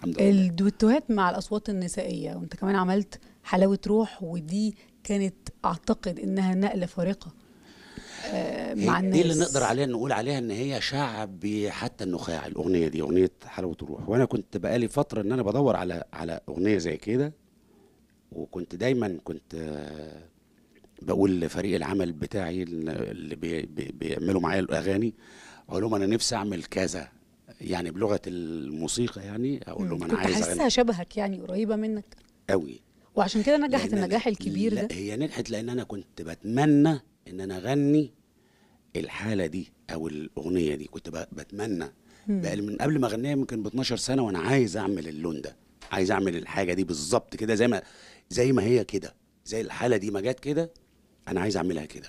الحمد لله الدويتوهات مع الاصوات النسائيه وانت كمان عملت حلاوه روح ودي كانت اعتقد انها نقله فارقه آه، مع إيه الناس دي اللي نقدر عليها نقول عليها ان هي شعبي حتى النخاع الاغنيه دي اغنيه حلاوه روح وانا كنت بقالي فتره ان انا بدور على على اغنيه زي كده وكنت دايما كنت آه، بقول لفريق العمل بتاعي اللي بيعملوا معايا الاغاني اقول لهم انا نفسي اعمل كذا يعني بلغه الموسيقى يعني اقول لهم انا عايز حاسسها شبهك يعني قريبه منك قوي وعشان كده نجحت النجاح الكبير لا ده هي نجحت لان انا كنت بتمنى ان انا اغني الحاله دي او الاغنيه دي كنت بتمنى بقى من قبل ما اغنيها يمكن ب 12 سنه وانا عايز اعمل اللون ده عايز اعمل الحاجه دي بالظبط كده زي ما زي ما هي كده زي الحاله دي ما جت كده انا عايز اعملها كده